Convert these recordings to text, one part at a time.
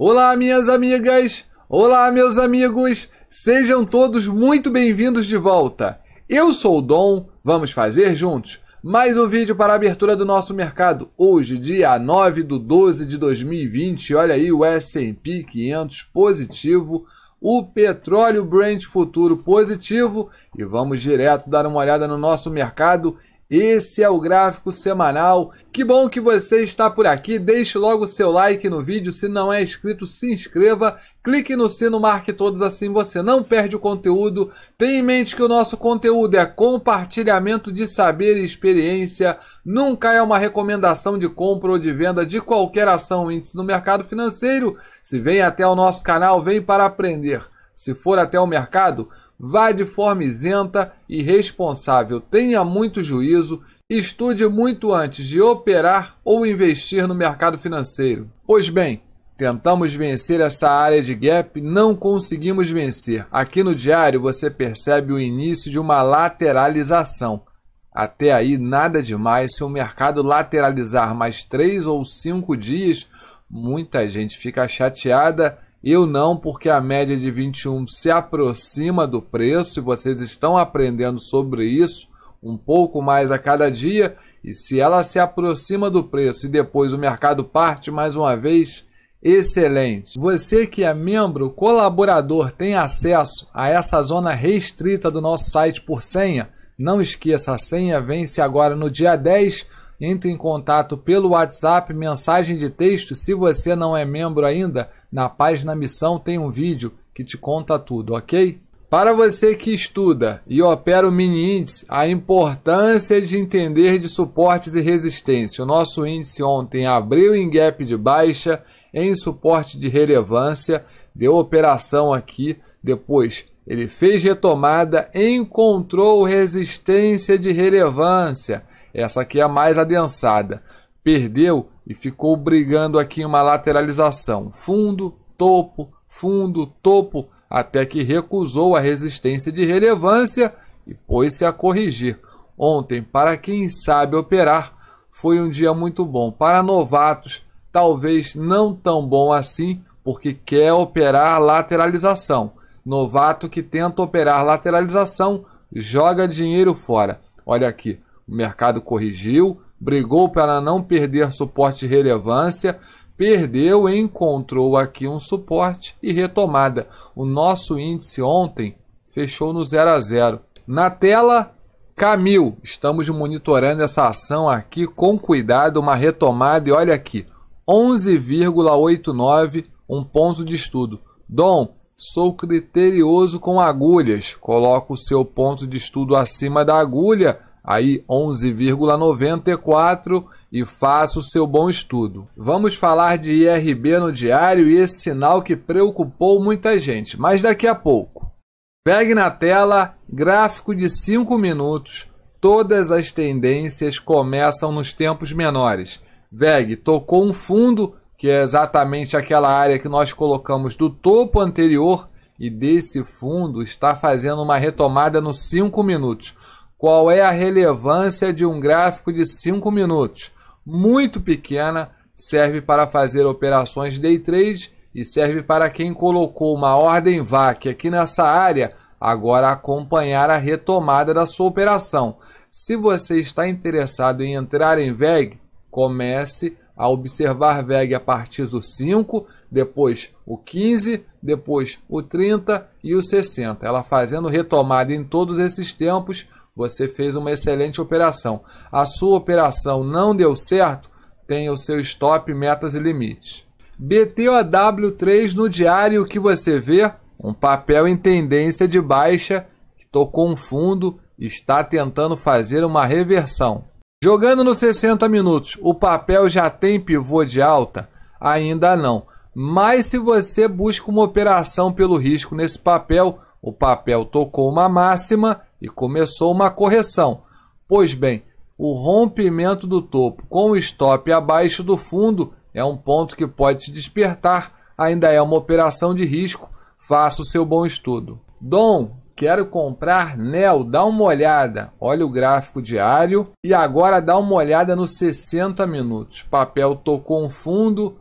Olá, minhas amigas! Olá, meus amigos! Sejam todos muito bem-vindos de volta! Eu sou o Dom, vamos fazer juntos mais um vídeo para a abertura do nosso mercado. Hoje, dia 9 de 12 de 2020, olha aí o S&P 500 positivo, o petróleo Brent futuro positivo e vamos direto dar uma olhada no nosso mercado esse é o gráfico semanal. Que bom que você está por aqui. Deixe logo o seu like no vídeo. Se não é inscrito, se inscreva. Clique no sino, marque todos assim você não perde o conteúdo. Tenha em mente que o nosso conteúdo é compartilhamento de saber e experiência. Nunca é uma recomendação de compra ou de venda de qualquer ação ou índice no mercado financeiro. Se vem até o nosso canal, vem para aprender se for até o mercado, vá de forma isenta e responsável, tenha muito juízo, estude muito antes de operar ou investir no mercado financeiro. Pois bem, Tentamos vencer essa área de gap, não conseguimos vencer. Aqui no diário você percebe o início de uma lateralização. Até aí nada demais, se o mercado lateralizar mais três ou cinco dias, muita gente fica chateada eu não, porque a média de 21 se aproxima do preço e vocês estão aprendendo sobre isso um pouco mais a cada dia. E se ela se aproxima do preço e depois o mercado parte mais uma vez, excelente. Você que é membro, colaborador, tem acesso a essa zona restrita do nosso site por senha. Não esqueça, a senha vence agora no dia 10. Entre em contato pelo WhatsApp, mensagem de texto. Se você não é membro ainda, na página Missão tem um vídeo que te conta tudo, ok? Para você que estuda e opera o mini índice, a importância de entender de suportes e resistência. O nosso índice ontem abriu em gap de baixa, em suporte de relevância, deu operação aqui, depois ele fez retomada, encontrou resistência de relevância. Essa aqui é a mais adensada perdeu e ficou brigando aqui uma lateralização, fundo, topo, fundo, topo, até que recusou a resistência de relevância e pôs-se a corrigir. Ontem, para quem sabe operar, foi um dia muito bom. Para novatos, talvez não tão bom assim, porque quer operar lateralização. Novato que tenta operar lateralização joga dinheiro fora. Olha aqui, o mercado corrigiu, brigou para não perder suporte e relevância, perdeu e encontrou aqui um suporte e retomada. O nosso índice ontem fechou no 0 a 0. Na tela, Camil, estamos monitorando essa ação aqui com cuidado, uma retomada e olha aqui, 11,89, um ponto de estudo. Dom, sou criterioso com agulhas, coloco o seu ponto de estudo acima da agulha aí 11,94 e faça o seu bom estudo. Vamos falar de IRB no diário e esse sinal que preocupou muita gente, mas daqui a pouco. Pegue na tela gráfico de 5 minutos. Todas as tendências começam nos tempos menores. VEG tocou um fundo, que é exatamente aquela área que nós colocamos do topo anterior, e desse fundo está fazendo uma retomada nos 5 minutos. Qual é a relevância de um gráfico de 5 minutos? Muito pequena, serve para fazer operações day trade e serve para quem colocou uma ordem VAC aqui nessa área, agora acompanhar a retomada da sua operação. Se você está interessado em entrar em VEG, comece a observar VEG a partir do 5, depois o 15, depois o 30 e o 60. Ela fazendo retomada em todos esses tempos, você fez uma excelente operação. A sua operação não deu certo? Tenha o seu stop, metas e limites. BTOW3 no diário, o que você vê? Um papel em tendência de baixa que tocou um fundo está tentando fazer uma reversão. Jogando nos 60 minutos, o papel já tem pivô de alta? Ainda não. Mas se você busca uma operação pelo risco nesse papel, o papel tocou uma máxima e começou uma correção. Pois bem, o rompimento do topo com o stop abaixo do fundo é um ponto que pode te despertar, ainda é uma operação de risco. Faça o seu bom estudo. Dom, Quero comprar NEL, dá uma olhada. Olha o gráfico diário e agora dá uma olhada nos 60 minutos. Papel tocou um fundo,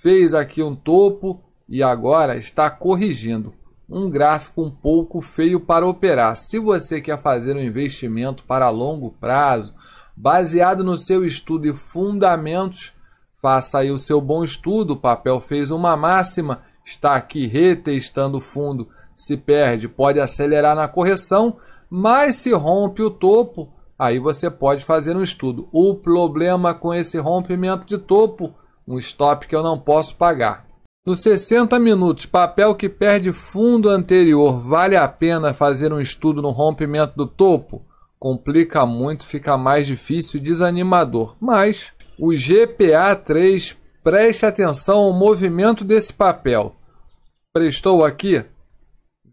fez aqui um topo e agora está corrigindo. Um gráfico um pouco feio para operar. Se você quer fazer um investimento para longo prazo, baseado no seu estudo e fundamentos, faça aí o seu bom estudo. O papel fez uma máxima, está aqui retestando o fundo se perde, pode acelerar na correção, mas se rompe o topo, aí você pode fazer um estudo. O problema com esse rompimento de topo, um stop que eu não posso pagar. Nos 60 minutos, papel que perde fundo anterior, vale a pena fazer um estudo no rompimento do topo? Complica muito, fica mais difícil e desanimador. Mas o GPA3 preste atenção ao movimento desse papel. Prestou aqui?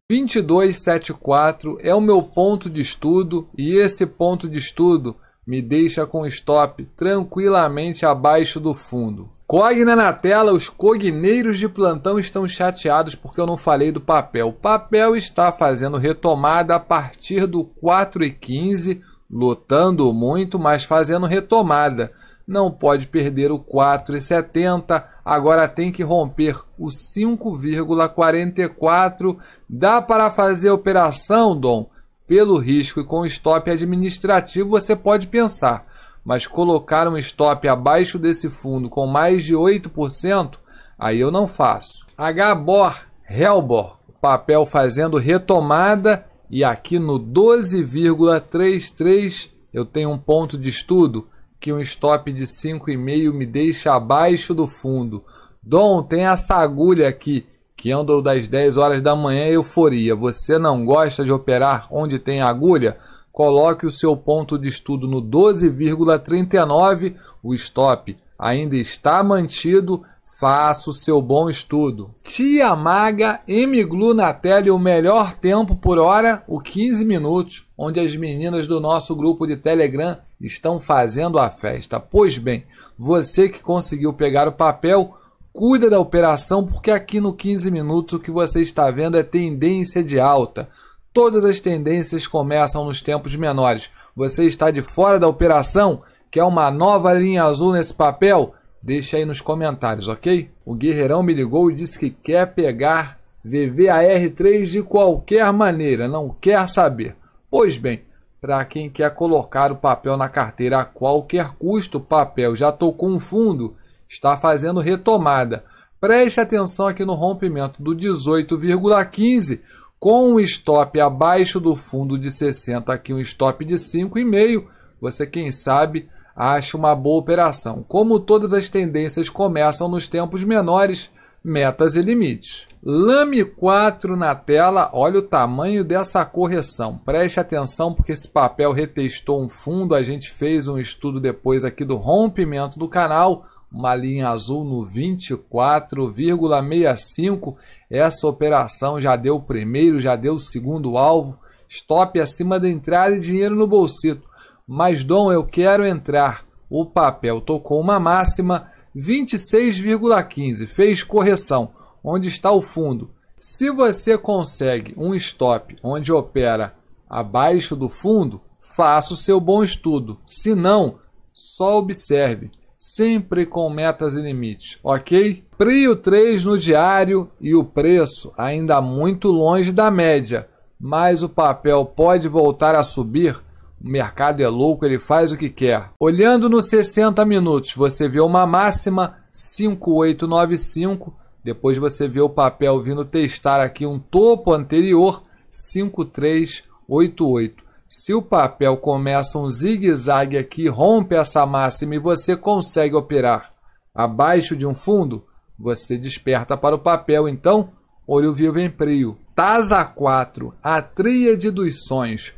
2274 é o meu ponto de estudo e esse ponto de estudo me deixa com stop tranquilamente abaixo do fundo. Cogna na tela, os cogneiros de plantão estão chateados porque eu não falei do papel. O papel está fazendo retomada a partir do 4 e 15, lotando muito, mas fazendo retomada não pode perder o 4,70, agora tem que romper o 5,44. Dá para fazer operação, Dom? Pelo risco e com stop administrativo você pode pensar, mas colocar um stop abaixo desse fundo com mais de 8%, aí eu não faço. HBOR, Helbor, papel fazendo retomada e aqui no 12,33 eu tenho um ponto de estudo que um stop de 5,5 me deixa abaixo do fundo. Dom, tem essa agulha aqui que andou das 10 horas da manhã euforia. Você não gosta de operar onde tem agulha? Coloque o seu ponto de estudo no 12,39. O stop ainda está mantido. Faça o seu bom estudo. Tia Maga M. Glu na tela e o melhor tempo por hora, o 15 minutos, onde as meninas do nosso grupo de Telegram estão fazendo a festa. Pois bem, você que conseguiu pegar o papel, cuida da operação, porque aqui no 15 minutos o que você está vendo é tendência de alta. Todas as tendências começam nos tempos menores. Você está de fora da operação? Quer uma nova linha azul nesse papel? Deixe aí nos comentários, ok? O Guerreirão me ligou e disse que quer pegar VVAR3 de qualquer maneira, não quer saber. Pois bem, para quem quer colocar o papel na carteira a qualquer custo, papel já tocou um fundo, está fazendo retomada. Preste atenção aqui no rompimento do 18,15 com um stop abaixo do fundo de 60, aqui um stop de 5,5. Você quem sabe acho uma boa operação. Como todas as tendências começam nos tempos menores, metas e limites. Lame 4 na tela, olha o tamanho dessa correção. Preste atenção porque esse papel retestou um fundo, a gente fez um estudo depois aqui do rompimento do canal, uma linha azul no 24,65. Essa operação já deu o primeiro, já deu o segundo alvo. Stop acima da entrada e dinheiro no bolsito. Mas, Dom, eu quero entrar. O papel tocou uma máxima 26,15. Fez correção. Onde está o fundo? Se você consegue um stop onde opera abaixo do fundo, faça o seu bom estudo. Se não, só observe. Sempre com metas e limites, ok? Prio 3 no diário e o preço ainda muito longe da média, mas o papel pode voltar a subir o mercado é louco, ele faz o que quer. Olhando nos 60 minutos, você vê uma máxima 5895. Depois você vê o papel vindo testar aqui um topo anterior 5388. Se o papel começa um zigue-zague aqui, rompe essa máxima e você consegue operar abaixo de um fundo, você desperta para o papel. Então, olho vivo em prio. Tasa 4, a tríade dos sonhos.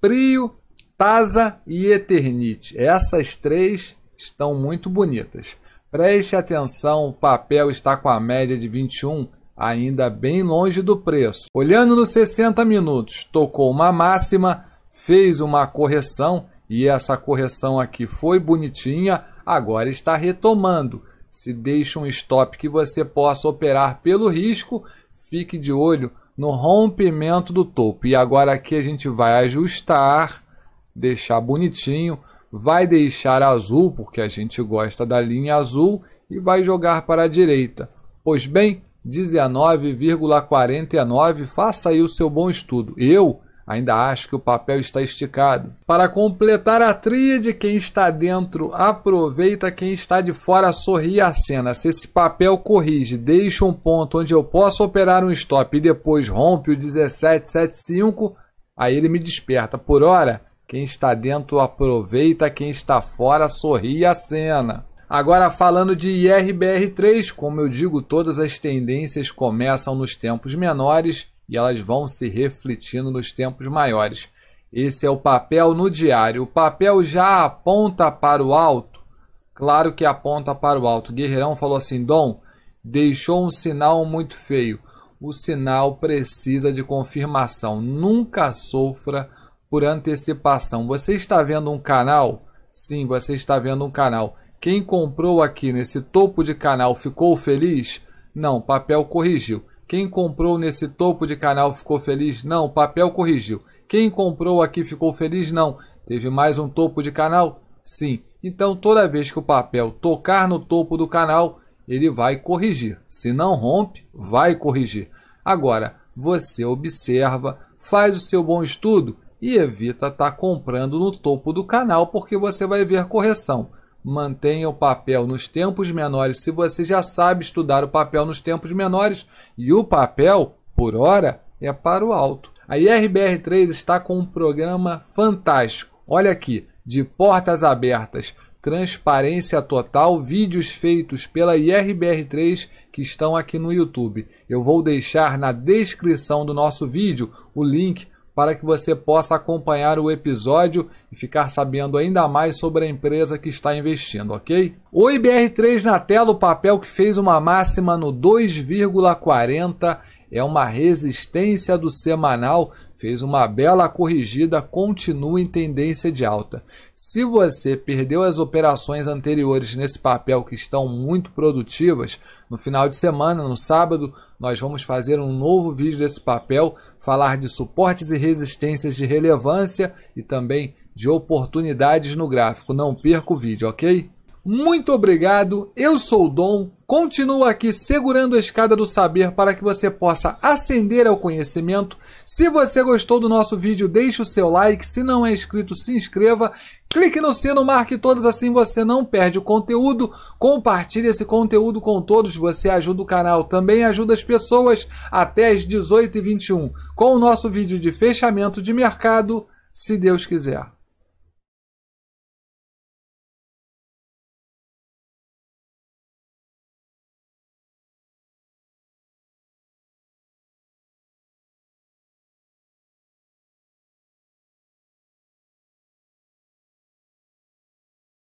Prio, Tasa e Eternite. Essas três estão muito bonitas. Preste atenção, o papel está com a média de 21, ainda bem longe do preço. Olhando nos 60 minutos, tocou uma máxima, fez uma correção e essa correção aqui foi bonitinha, agora está retomando. Se deixa um stop que você possa operar pelo risco, fique de olho no rompimento do topo. E agora aqui a gente vai ajustar deixar bonitinho, vai deixar azul, porque a gente gosta da linha azul, e vai jogar para a direita. Pois bem, 19,49, faça aí o seu bom estudo. Eu ainda acho que o papel está esticado. Para completar a tríade, quem está dentro aproveita, quem está de fora sorri a cena. Se esse papel corrige, deixa um ponto onde eu posso operar um stop e depois rompe o 1775, aí ele me desperta. Por hora, quem está dentro aproveita, quem está fora sorri a cena. Agora falando de IRBR3, como eu digo, todas as tendências começam nos tempos menores e elas vão se refletindo nos tempos maiores. Esse é o papel no diário. O papel já aponta para o alto? Claro que aponta para o alto. Guerreirão falou assim: Dom, deixou um sinal muito feio. O sinal precisa de confirmação. Nunca sofra por antecipação. Você está vendo um canal? Sim, você está vendo um canal. Quem comprou aqui nesse topo de canal ficou feliz? Não, papel corrigiu. Quem comprou nesse topo de canal ficou feliz? Não, papel corrigiu. Quem comprou aqui ficou feliz? Não. Teve mais um topo de canal? Sim. Então toda vez que o papel tocar no topo do canal, ele vai corrigir. Se não rompe, vai corrigir. Agora, você observa, faz o seu bom estudo e evita estar tá comprando no topo do canal porque você vai ver correção. Mantenha o papel nos tempos menores se você já sabe estudar o papel nos tempos menores e o papel, por hora, é para o alto. A IRBR3 está com um programa fantástico. Olha aqui, de portas abertas, transparência total, vídeos feitos pela IRBR3 que estão aqui no YouTube. Eu vou deixar na descrição do nosso vídeo o link para que você possa acompanhar o episódio e ficar sabendo ainda mais sobre a empresa que está investindo, ok? O IBR3 na tela, o papel que fez uma máxima no 2,40 é uma resistência do semanal fez uma bela corrigida, continua em tendência de alta. Se você perdeu as operações anteriores nesse papel que estão muito produtivas, no final de semana, no sábado, nós vamos fazer um novo vídeo desse papel, falar de suportes e resistências de relevância e também de oportunidades no gráfico. Não perca o vídeo, ok? Muito obrigado, eu sou o Dom. Continuo aqui segurando a escada do saber para que você possa ascender ao conhecimento. Se você gostou do nosso vídeo, deixe o seu like. Se não é inscrito, se inscreva. Clique no sino, marque todos, assim você não perde o conteúdo. Compartilhe esse conteúdo com todos, você ajuda o canal, também ajuda as pessoas até as 18h21 com o nosso vídeo de fechamento de mercado, se Deus quiser.